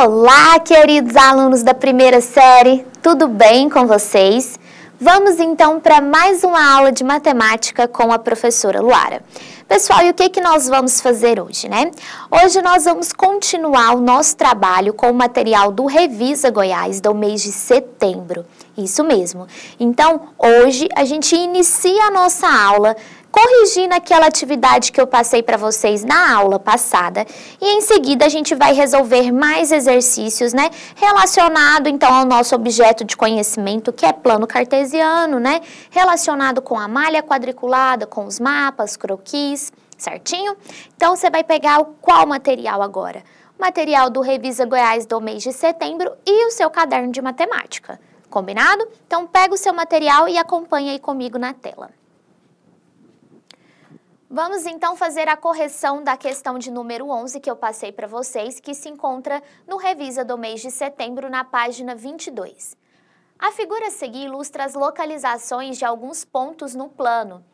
Olá, queridos alunos da primeira série, tudo bem com vocês? Vamos então para mais uma aula de matemática com a professora Luara. Pessoal, e o que, que nós vamos fazer hoje, né? Hoje nós vamos continuar o nosso trabalho com o material do Revisa Goiás do mês de setembro. Isso mesmo. Então, hoje a gente inicia a nossa aula corrigindo aquela atividade que eu passei para vocês na aula passada e em seguida a gente vai resolver mais exercícios, né, relacionado então ao nosso objeto de conhecimento que é plano cartesiano, né, relacionado com a malha quadriculada, com os mapas, croquis, certinho? Então você vai pegar o qual material agora? O material do Revisa Goiás do mês de setembro e o seu caderno de matemática. Combinado? Então pega o seu material e acompanha aí comigo na tela. Vamos então fazer a correção da questão de número 11 que eu passei para vocês, que se encontra no Revisa do mês de setembro, na página 22. A figura a seguir ilustra as localizações de alguns pontos no plano.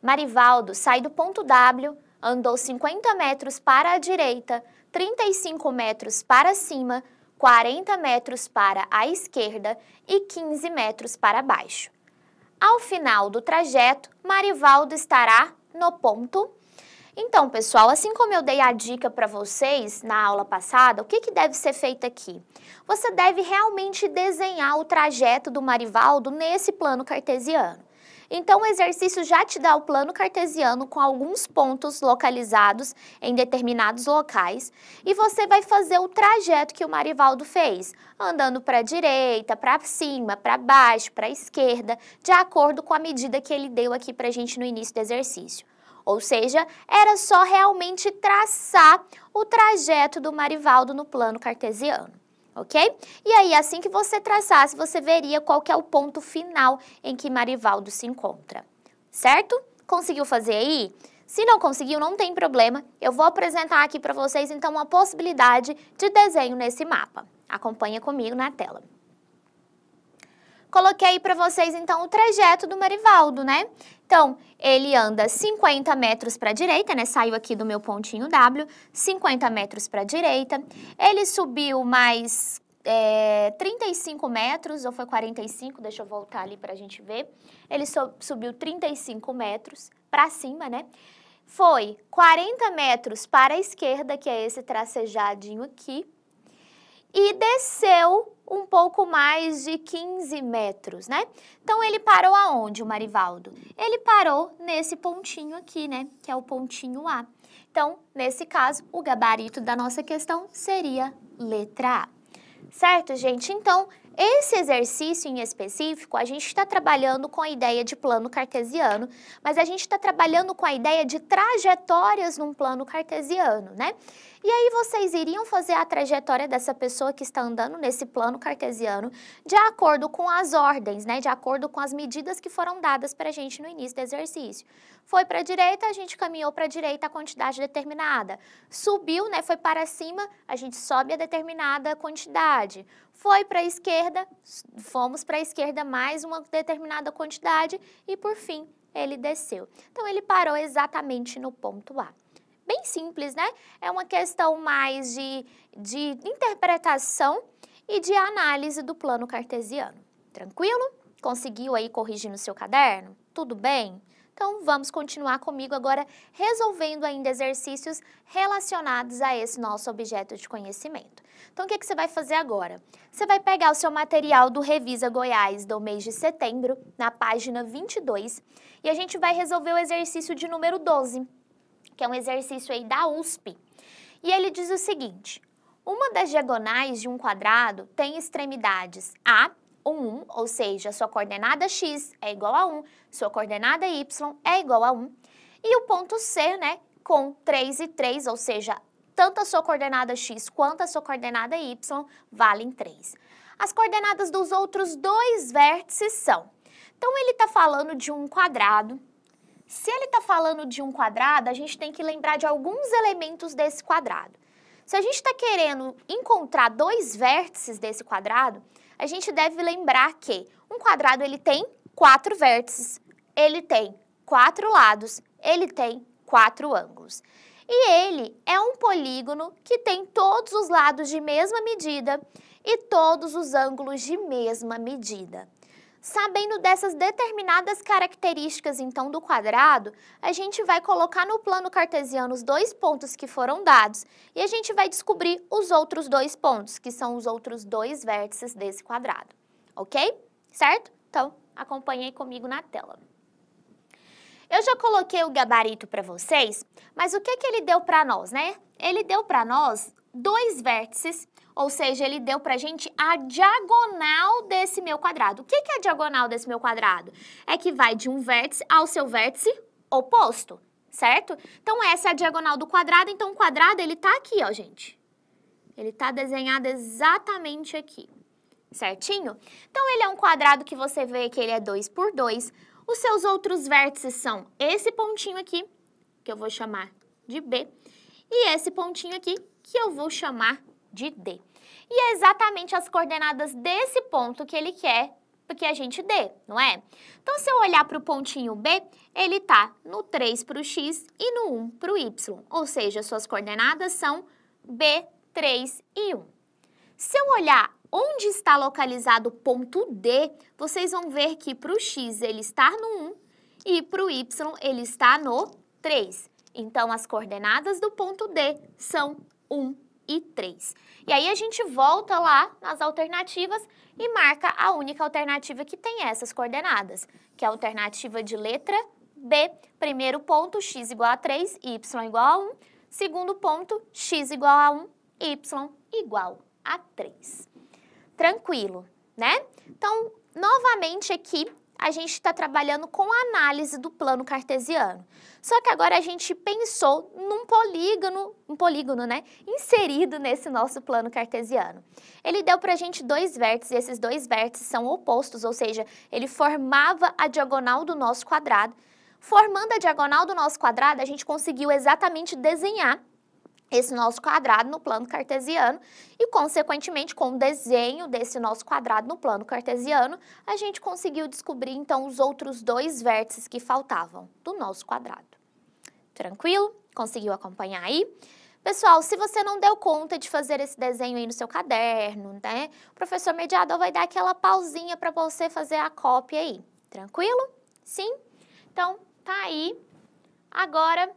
Marivaldo sai do ponto W, andou 50 metros para a direita, 35 metros para cima, 40 metros para a esquerda e 15 metros para baixo. Ao final do trajeto, Marivaldo estará no ponto. Então, pessoal, assim como eu dei a dica para vocês na aula passada, o que, que deve ser feito aqui? Você deve realmente desenhar o trajeto do Marivaldo nesse plano cartesiano. Então, o exercício já te dá o plano cartesiano com alguns pontos localizados em determinados locais e você vai fazer o trajeto que o Marivaldo fez, andando para a direita, para cima, para baixo, para a esquerda, de acordo com a medida que ele deu aqui para a gente no início do exercício. Ou seja, era só realmente traçar o trajeto do Marivaldo no plano cartesiano ok? E aí, assim que você traçasse, você veria qual que é o ponto final em que Marivaldo se encontra, certo? Conseguiu fazer aí? Se não conseguiu, não tem problema, eu vou apresentar aqui para vocês, então, uma possibilidade de desenho nesse mapa. Acompanha comigo na tela. Coloquei aí para vocês, então, o trajeto do Marivaldo, né? Então, ele anda 50 metros para a direita, né? Saiu aqui do meu pontinho W, 50 metros para a direita. Ele subiu mais é, 35 metros, ou foi 45, deixa eu voltar ali para a gente ver. Ele so, subiu 35 metros para cima, né? Foi 40 metros para a esquerda, que é esse tracejadinho aqui, e desceu um pouco mais de 15 metros, né? Então ele parou aonde, o Marivaldo? Ele parou nesse pontinho aqui, né? Que é o pontinho A. Então, nesse caso, o gabarito da nossa questão seria letra A. Certo, gente? Então, esse exercício em específico, a gente está trabalhando com a ideia de plano cartesiano, mas a gente está trabalhando com a ideia de trajetórias num plano cartesiano, né? E aí vocês iriam fazer a trajetória dessa pessoa que está andando nesse plano cartesiano de acordo com as ordens, né? De acordo com as medidas que foram dadas para a gente no início do exercício. Foi para a direita, a gente caminhou para a direita a quantidade determinada. Subiu, né? Foi para cima, a gente sobe a determinada quantidade foi para a esquerda, fomos para a esquerda mais uma determinada quantidade e por fim ele desceu. Então ele parou exatamente no ponto A. Bem simples, né? É uma questão mais de, de interpretação e de análise do plano cartesiano. Tranquilo? Conseguiu aí corrigir no seu caderno? Tudo bem? Então, vamos continuar comigo agora resolvendo ainda exercícios relacionados a esse nosso objeto de conhecimento. Então, o que, que você vai fazer agora? Você vai pegar o seu material do Revisa Goiás do mês de setembro, na página 22, e a gente vai resolver o exercício de número 12, que é um exercício aí da USP. E ele diz o seguinte, uma das diagonais de um quadrado tem extremidades A, 1, ou seja, sua coordenada x é igual a 1, sua coordenada y é igual a 1, e o ponto C, né, com 3 e 3, ou seja, tanto a sua coordenada x quanto a sua coordenada y valem 3. As coordenadas dos outros dois vértices são. Então, ele está falando de um quadrado. Se ele está falando de um quadrado, a gente tem que lembrar de alguns elementos desse quadrado. Se a gente está querendo encontrar dois vértices desse quadrado, a gente deve lembrar que um quadrado ele tem quatro vértices, ele tem quatro lados, ele tem quatro ângulos. E ele é um polígono que tem todos os lados de mesma medida e todos os ângulos de mesma medida. Sabendo dessas determinadas características, então, do quadrado, a gente vai colocar no plano cartesiano os dois pontos que foram dados e a gente vai descobrir os outros dois pontos, que são os outros dois vértices desse quadrado, ok? Certo? Então, acompanhe comigo na tela. Eu já coloquei o gabarito para vocês, mas o que, que ele deu para nós, né? Ele deu para nós dois vértices, ou seja, ele deu para a gente a diagonal desse meu quadrado. O que, que é a diagonal desse meu quadrado? É que vai de um vértice ao seu vértice oposto, certo? Então, essa é a diagonal do quadrado, então o quadrado ele está aqui, ó, gente. Ele está desenhado exatamente aqui certinho? Então, ele é um quadrado que você vê que ele é 2 por 2. Os seus outros vértices são esse pontinho aqui, que eu vou chamar de B, e esse pontinho aqui, que eu vou chamar de D. E é exatamente as coordenadas desse ponto que ele quer que a gente dê, não é? Então, se eu olhar para o pontinho B, ele está no 3 para o X e no 1 para o Y, ou seja, suas coordenadas são B, 3 e 1. Se eu olhar Onde está localizado o ponto D, vocês vão ver que para o x ele está no 1 e para o y ele está no 3. Então, as coordenadas do ponto D são 1 e 3. E aí a gente volta lá nas alternativas e marca a única alternativa que tem essas coordenadas, que é a alternativa de letra B, primeiro ponto, x igual a 3, y igual a 1, segundo ponto, x igual a 1, y igual a 3 tranquilo, né? Então, novamente aqui, a gente está trabalhando com a análise do plano cartesiano. Só que agora a gente pensou num polígono, um polígono, né, inserido nesse nosso plano cartesiano. Ele deu para a gente dois vértices, e esses dois vértices são opostos, ou seja, ele formava a diagonal do nosso quadrado. Formando a diagonal do nosso quadrado, a gente conseguiu exatamente desenhar esse nosso quadrado no plano cartesiano e, consequentemente, com o desenho desse nosso quadrado no plano cartesiano, a gente conseguiu descobrir, então, os outros dois vértices que faltavam do nosso quadrado. Tranquilo? Conseguiu acompanhar aí? Pessoal, se você não deu conta de fazer esse desenho aí no seu caderno, né? O professor mediador vai dar aquela pausinha para você fazer a cópia aí. Tranquilo? Sim? Então, tá aí. Agora,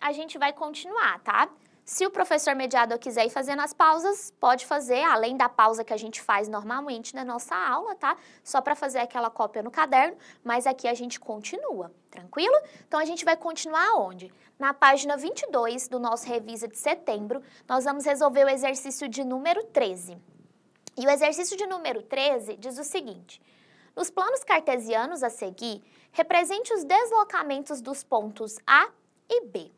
a gente vai continuar, tá? Se o professor mediador quiser ir fazendo as pausas, pode fazer, além da pausa que a gente faz normalmente na nossa aula, tá? Só para fazer aquela cópia no caderno, mas aqui a gente continua, tranquilo? Então a gente vai continuar onde? Na página 22 do nosso Revisa de Setembro, nós vamos resolver o exercício de número 13. E o exercício de número 13 diz o seguinte: nos planos cartesianos a seguir, represente os deslocamentos dos pontos A e B.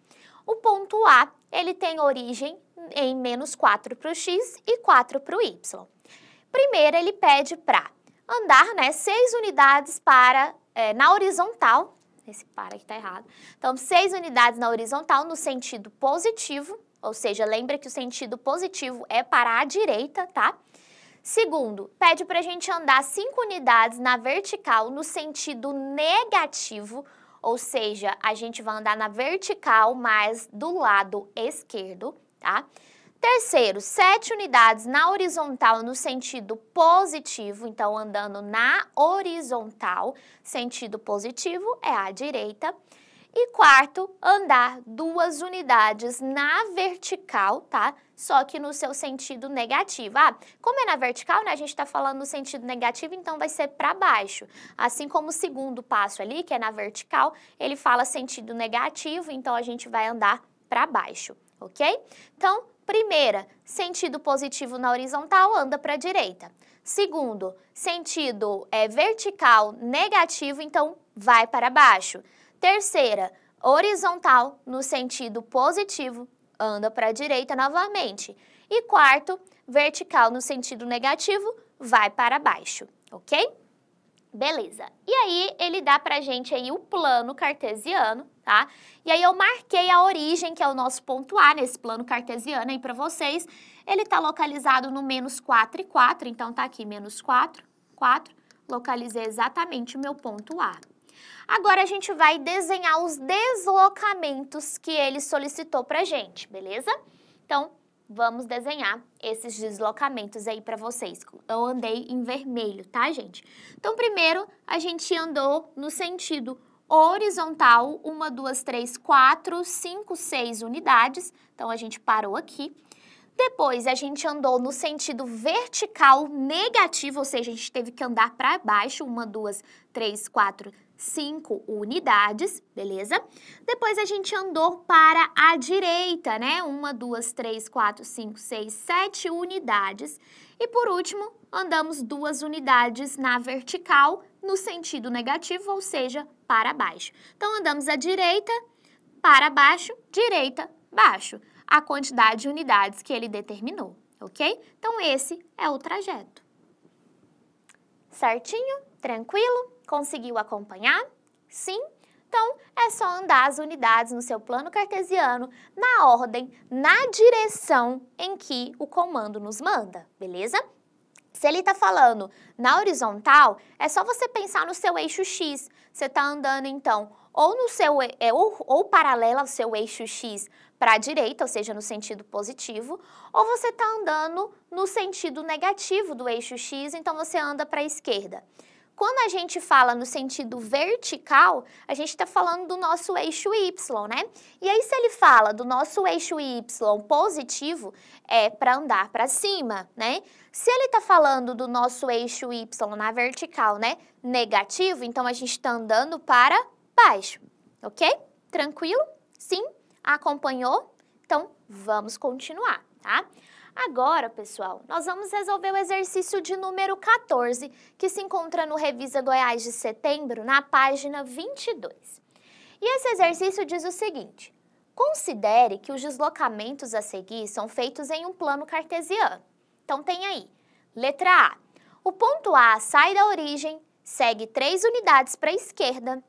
O ponto A, ele tem origem em menos 4 para o x e 4 para o y. Primeiro, ele pede para andar né, 6 unidades para, é, na horizontal, esse para que está errado, então 6 unidades na horizontal no sentido positivo, ou seja, lembra que o sentido positivo é para a direita, tá? Segundo, pede para a gente andar 5 unidades na vertical no sentido negativo, ou seja, a gente vai andar na vertical, mas do lado esquerdo, tá? Terceiro, sete unidades na horizontal no sentido positivo, então andando na horizontal, sentido positivo é a direita. E quarto, andar duas unidades na vertical, tá? Só que no seu sentido negativo. Ah, como é na vertical, né? A gente tá falando no sentido negativo, então vai ser para baixo. Assim como o segundo passo ali, que é na vertical, ele fala sentido negativo, então a gente vai andar para baixo, ok? Então, primeira, sentido positivo na horizontal, anda para a direita. Segundo, sentido é vertical negativo, então vai para baixo. Terceira, horizontal, no sentido positivo, anda para a direita novamente. E quarto, vertical, no sentido negativo, vai para baixo, ok? Beleza. E aí, ele dá para a gente aí o plano cartesiano, tá? E aí, eu marquei a origem, que é o nosso ponto A nesse plano cartesiano aí para vocês. Ele está localizado no menos 4 e 4, então está aqui menos 4, 4. Localizei exatamente o meu ponto A. Agora a gente vai desenhar os deslocamentos que ele solicitou para a gente, beleza? Então, vamos desenhar esses deslocamentos aí para vocês. Eu andei em vermelho, tá, gente? Então, primeiro, a gente andou no sentido horizontal, 1, 2, 3, 4, 5, 6 unidades. Então, a gente parou aqui. Depois, a gente andou no sentido vertical negativo, ou seja, a gente teve que andar para baixo, 1, 2, 3, 4, 5 5 unidades, beleza? Depois a gente andou para a direita, né? 1, 2, 3, 4, 5, 6, 7 unidades. E por último, andamos duas unidades na vertical, no sentido negativo, ou seja, para baixo. Então, andamos à direita, para baixo, direita, baixo. A quantidade de unidades que ele determinou, ok? Então, esse é o trajeto. Certinho? Tranquilo? Conseguiu acompanhar? Sim? Então, é só andar as unidades no seu plano cartesiano na ordem, na direção em que o comando nos manda, beleza? Se ele está falando na horizontal, é só você pensar no seu eixo X. Você está andando, então, ou, no seu, é, ou, ou paralela ao seu eixo X para a direita, ou seja, no sentido positivo, ou você está andando no sentido negativo do eixo X, então você anda para a esquerda. Quando a gente fala no sentido vertical, a gente está falando do nosso eixo Y, né? E aí, se ele fala do nosso eixo Y positivo, é para andar para cima, né? Se ele está falando do nosso eixo Y na vertical, né? Negativo, então a gente está andando para baixo, ok? Tranquilo? Sim? Acompanhou? Então, vamos continuar, tá? Agora, pessoal, nós vamos resolver o exercício de número 14, que se encontra no Revisa Goiás de setembro, na página 22. E esse exercício diz o seguinte, considere que os deslocamentos a seguir são feitos em um plano cartesiano. Então tem aí, letra A, o ponto A sai da origem, segue 3 unidades para a esquerda,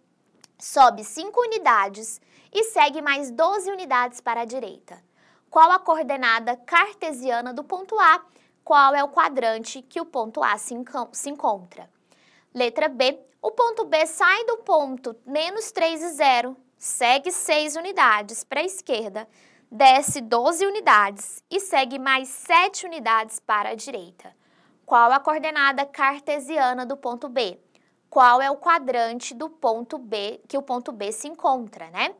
sobe 5 unidades e segue mais 12 unidades para a direita qual a coordenada cartesiana do ponto A, qual é o quadrante que o ponto A se, se encontra. Letra B, o ponto B sai do ponto menos 3 e 0, segue 6 unidades para a esquerda, desce 12 unidades e segue mais 7 unidades para a direita. Qual a coordenada cartesiana do ponto B? Qual é o quadrante do ponto B que o ponto B se encontra, né?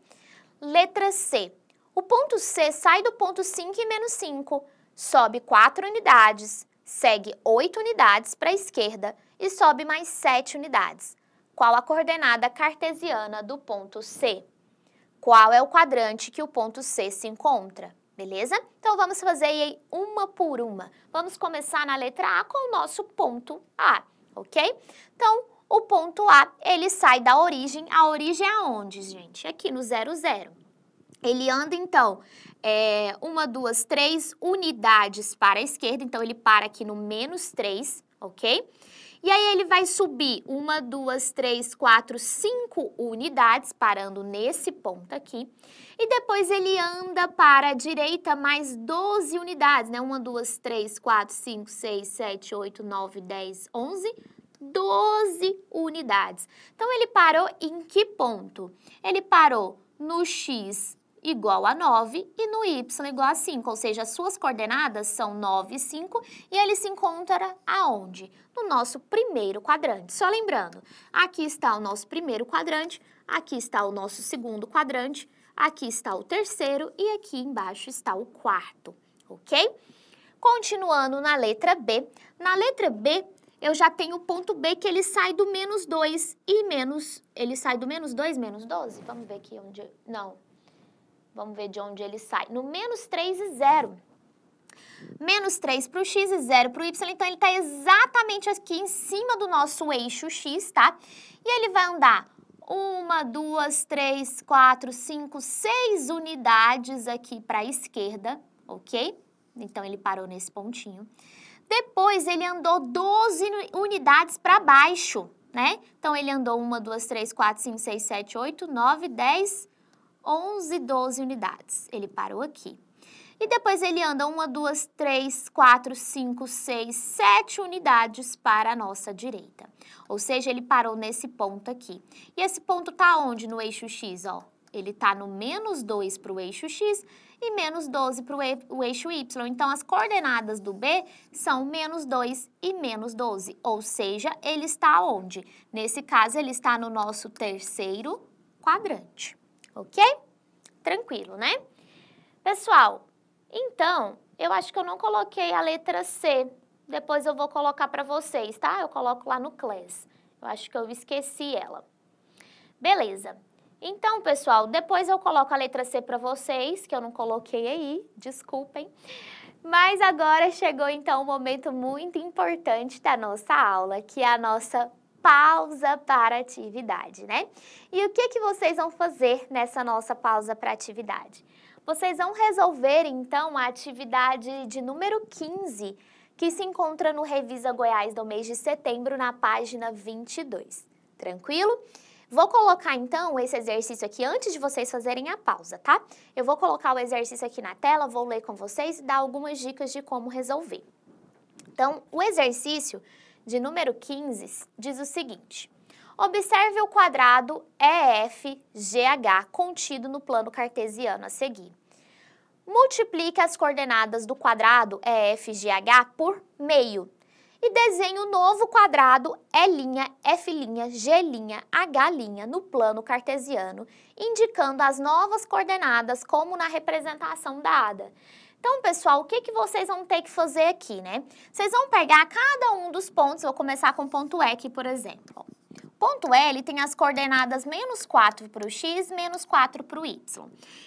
Letra C. O ponto C sai do ponto 5 e menos 5, sobe 4 unidades, segue 8 unidades para a esquerda e sobe mais 7 unidades. Qual a coordenada cartesiana do ponto C? Qual é o quadrante que o ponto C se encontra? Beleza? Então vamos fazer aí uma por uma. Vamos começar na letra A com o nosso ponto A, ok? Então, o ponto A, ele sai da origem. A origem é aonde, gente? Aqui no zero, zero. Ele anda, então, é, uma, duas, três unidades para a esquerda. Então, ele para aqui no menos 3, ok? E aí, ele vai subir uma, duas, três, quatro, cinco unidades, parando nesse ponto aqui. E depois, ele anda para a direita mais 12 unidades, né? Uma, duas, três, quatro, cinco, seis, sete, oito, nove, dez, onze. 12 unidades. Então, ele parou em que ponto? Ele parou no x igual a 9 e no y igual a 5, ou seja, suas coordenadas são 9 e 5 e ele se encontra aonde? No nosso primeiro quadrante. Só lembrando, aqui está o nosso primeiro quadrante, aqui está o nosso segundo quadrante, aqui está o terceiro e aqui embaixo está o quarto, ok? Continuando na letra B, na letra B eu já tenho o ponto B que ele sai do menos 2 e menos, ele sai do menos 2, menos 12, vamos ver aqui onde, não, Vamos ver de onde ele sai. No menos 3 e 0. Menos 3 para o x e 0 para o y, então ele está exatamente aqui em cima do nosso eixo x, tá? E ele vai andar uma, duas, três, quatro, cinco, seis unidades aqui para a esquerda, ok? Então, ele parou nesse pontinho. Depois, ele andou 12 unidades para baixo, né? Então, ele andou uma, duas, três, quatro, cinco, seis, sete, oito, nove, dez, 11, 12 unidades. Ele parou aqui. E depois ele anda 1, 2, 3, 4, 5, 6, 7 unidades para a nossa direita. Ou seja, ele parou nesse ponto aqui. E esse ponto está onde no eixo X, ó? Ele está no menos 2 para o eixo X e menos 12 para o eixo Y. Então, as coordenadas do B são menos 2 e menos 12. Ou seja, ele está onde? Nesse caso, ele está no nosso terceiro quadrante ok? Tranquilo, né? Pessoal, então, eu acho que eu não coloquei a letra C. Depois eu vou colocar para vocês, tá? Eu coloco lá no class. Eu acho que eu esqueci ela. Beleza. Então, pessoal, depois eu coloco a letra C para vocês, que eu não coloquei aí, desculpem. Mas agora chegou, então, um momento muito importante da nossa aula, que é a nossa pausa para atividade, né? E o que, que vocês vão fazer nessa nossa pausa para atividade? Vocês vão resolver, então, a atividade de número 15, que se encontra no Revisa Goiás do mês de setembro, na página 22. Tranquilo? Vou colocar, então, esse exercício aqui antes de vocês fazerem a pausa, tá? Eu vou colocar o exercício aqui na tela, vou ler com vocês e dar algumas dicas de como resolver. Então, o exercício de número 15 diz o seguinte: Observe o quadrado EFGH contido no plano cartesiano a seguir. Multiplique as coordenadas do quadrado EFGH por meio e desenhe o um novo quadrado E'F'G'H' no plano cartesiano, indicando as novas coordenadas como na representação dada. Então, pessoal, o que, que vocês vão ter que fazer aqui, né? Vocês vão pegar cada um dos pontos, vou começar com o ponto E aqui, por exemplo. O ponto L tem as coordenadas menos 4 para o x, menos 4 para o y.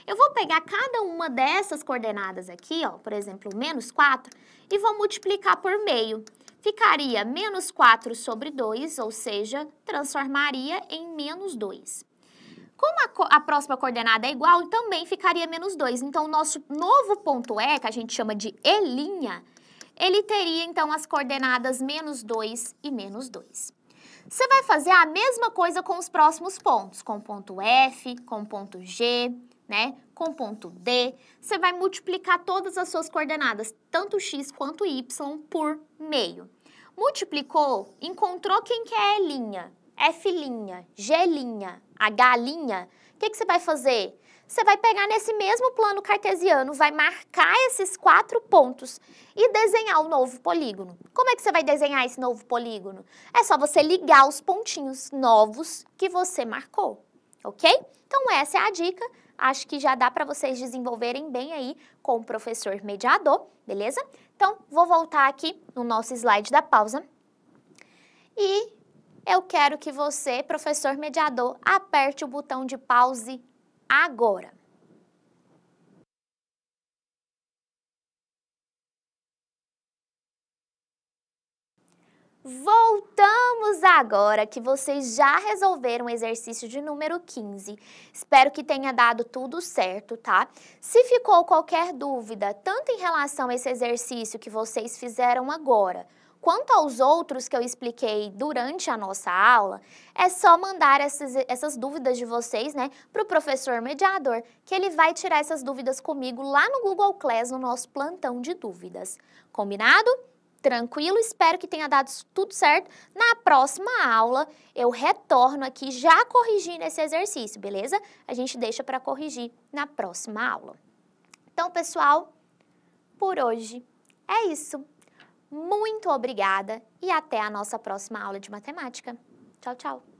Eu vou pegar cada uma dessas coordenadas aqui, ó, por exemplo, menos 4, e vou multiplicar por meio. Ficaria menos 4 sobre 2, ou seja, transformaria em menos 2. Como a, a, próxima coordenada é igual, também ficaria menos 2. Então, o nosso novo ponto E, que a gente chama de E', ele teria, então, as coordenadas menos 2 e menos 2. Você vai fazer a mesma coisa com os próximos pontos, com o ponto F, com o ponto G, né, com o ponto D. Você vai multiplicar todas as suas coordenadas, tanto x quanto y, por meio. Multiplicou, encontrou quem que é E', F', G', H', o que, que você vai fazer? Você vai pegar nesse mesmo plano cartesiano, vai marcar esses quatro pontos e desenhar o um novo polígono. Como é que você vai desenhar esse novo polígono? É só você ligar os pontinhos novos que você marcou, ok? Então essa é a dica, acho que já dá para vocês desenvolverem bem aí com o professor mediador, beleza? Então vou voltar aqui no nosso slide da pausa e eu quero que você, professor mediador, aperte o botão de pause agora. Voltamos agora que vocês já resolveram o exercício de número 15. Espero que tenha dado tudo certo, tá? Se ficou qualquer dúvida, tanto em relação a esse exercício que vocês fizeram agora, Quanto aos outros que eu expliquei durante a nossa aula, é só mandar essas, essas dúvidas de vocês né, para o professor mediador, que ele vai tirar essas dúvidas comigo lá no Google Class, no nosso plantão de dúvidas. Combinado? Tranquilo, espero que tenha dado tudo certo. Na próxima aula, eu retorno aqui já corrigindo esse exercício, beleza? A gente deixa para corrigir na próxima aula. Então, pessoal, por hoje é isso. Muito obrigada e até a nossa próxima aula de matemática. Tchau, tchau!